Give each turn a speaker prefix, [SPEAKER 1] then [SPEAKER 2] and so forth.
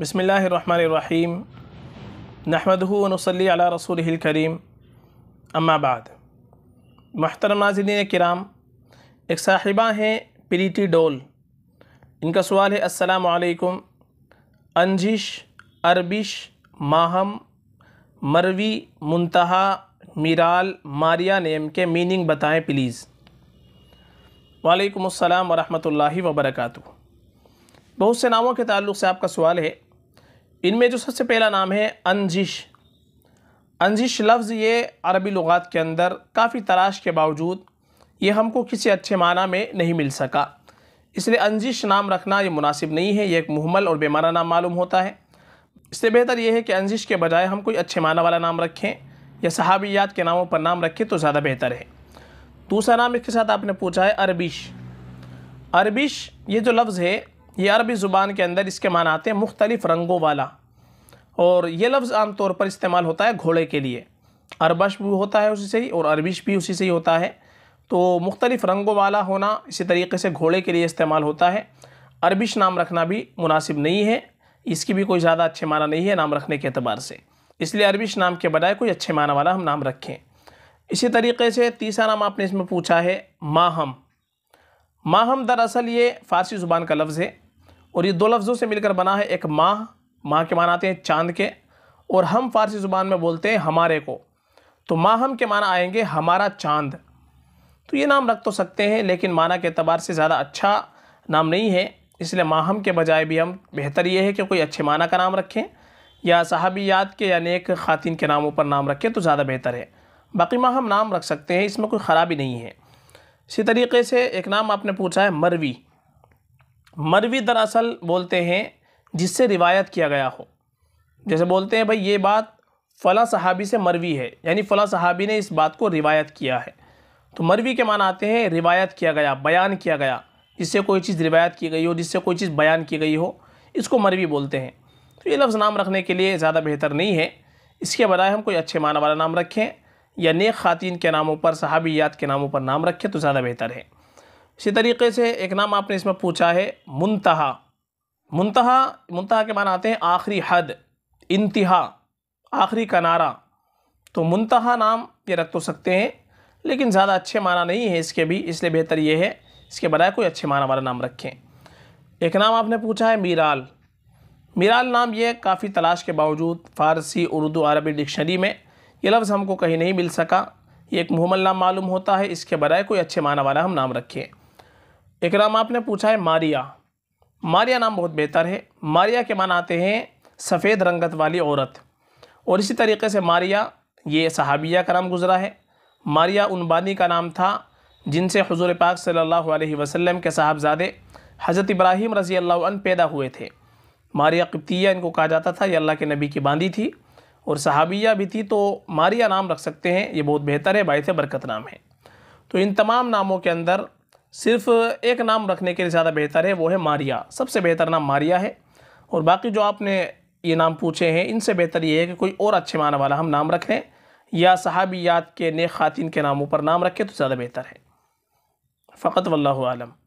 [SPEAKER 1] बसमीम नहमदनसली अला रसूल करीम अम्माबाद महतरम नाजरीन कराम एक साहिबा हैं प्रीति डोल इनका सवाल है अस्सलाम अंजिश अरबिश माहम मरवी मुंतहा मिराल मारिया नेम के मीनिंग बताएं प्लीज़ वालेकुम अस्सलाम वरहमतुल्लाहि वबरकातुहू बहुत से नामों के ताल्लुक से आपका सवाल है इनमें जो सबसे पहला नाम है अंजिश अंजिश लफ्ज़ ये अरबी लगात के अंदर काफ़ी तलाश के बावजूद ये हमको किसी अच्छे माना में नहीं मिल सका इसलिए अंजिश नाम रखना ये मुनासिब नहीं है ये एक मुहमल और बेमाना नाम मालूम होता है इससे बेहतर यह है कि अंजिश के बजाय हम कोई अच्छे माना वाला नाम रखें या सहाबियात के नामों पर नाम रखें तो ज़्यादा बेहतर है दूसरा नाम इसके साथ आपने पूछा है अरबिश अरबिश ये जो लफ्ज़ है ये अरबी ज़ुबान के अंदर इसके मान आते हैं मुख्तलिफ़ रंगों वाला और ये लफ्ज़ आम तौर पर इस्तेमाल होता है घोड़े के लिए अरबश भी होता है उसी से ही और अरबिश भी उसी से ही होता है तो मुख्तलिफ़ रंगों वाला होना इसी तरीके से घोड़े के लिए इस्तेमाल होता है अरबिश नाम रखना भी मुनासिब नहीं है इसकी भी कोई ज़्यादा अच्छे माना नहीं है नाम रखने के अतबार से इसलिए अरबिश नाम के बजाय कोई अच्छे माना वाला हम नाम रखें इसी तरीके से तीसरा नाम आपने इसमें पूछा है माहम माहम दरअसल ये फ़ारसी ज़ुबान का लफ्ज़ है और ये दो लफ्ज़ों से मिलकर बना है एक माह माह के मान आते हैं चांद के और हम फारसी ज़ुबान में बोलते हैं हमारे को तो माह हम के माना आएंगे हमारा चांद तो ये नाम रख तो सकते हैं लेकिन माना के अतबार से ज़्यादा अच्छा नाम नहीं है इसलिए माहम के बजाय भी हम बेहतर ये है कि कोई अच्छे माना का नाम रखें या साहबियात के या नेक ख़ातिन के नामों पर नाम रखें तो ज़्यादा बेहतर है बाकी माह हम नाम रख सकते हैं इसमें कोई ख़राबी नहीं है इसी तरीके से एक नाम आपने पूछा है मरवी मरवी दरअसल बोलते हैं जिससे रिवायत किया गया हो जैसे बोलते हैं भाई ये बात फ़ला सहाबी से मरवी है यानी फ़ला सहाबी ने इस बात को रिवायत किया है तो मरवी के मान आते हैं रिवायत किया गया बयान किया गया जिससे कोई चीज़ रिवायत की गई हो जिससे कोई चीज़ बयान की गई हो इसको मरवी बोलते हैं तो ये लफ्ज़ नाम रखने के लिए ज़्यादा बेहतर नहीं है इसके बजाय हम कोई अच्छे माना वाला नाम रखें या नेक ख़ातिन के नामों पर सहाबियात के नामों पर नाम रखें तो ज़्यादा बेहतर है इसी तरीके से एक नाम आपने इसमें पूछा है मुंतहा मुंतहा मुंतहा के माना आते हैं आखिरी हद इंतहा आखिरी कनारा तो मुंतहा नाम ये रख तो सकते हैं लेकिन ज़्यादा अच्छे माना नहीं है इसके भी इसलिए बेहतर ये है इसके बजाय कोई अच्छे माना वाला नाम रखें एक नाम आपने पूछा है मीराल मीराल नाम ये काफ़ी तलाश के बावजूद फ़ारसी उर्दू अरबी डिक्शनरी में ये लफ्ज़ हमको कहीं नहीं मिल सका ये एक मुहमल नाम मालूम होता है इसके बजाय कोई अच्छे माना वाला हम नाम रखें एक नाम आपने पूछा है मारिया मारिया नाम बहुत बेहतर है मारिया के मान आते हैं सफ़ेद रंगत वाली औरत और इसी तरीके से मारिया ये सहाबिया का नाम गुज़रा है मारिया उनबानी का नाम था जिनसे हजूर पाक सल्लल्लाहु अलैहि वसल्लम के साहबजादे हज़रत इब्राहिम रज़ी अल्लाह पैदा हुए थे मारिया किप्तिया इनको कहा जाता था ये अल्लाह के नबी की बांदी थी और सहाबिया भी थी तो मारिया नाम रख सकते हैं ये बहुत बेहतर है बायस बरकत नाम है तो इन तमाम नामों के अंदर सिर्फ एक नाम रखने के लिए ज़्यादा बेहतर है वो है मारिया सबसे बेहतर नाम मारिया है और बाकी जो आपने ये नाम पूछे हैं इनसे बेहतर ये है कि कोई और अच्छे माना वाला हम नाम रख लें या सहाबियात के नेक ख़ातिन के नामों पर नाम रखें तो ज़्यादा बेहतर है फ़कत वल्लम आलम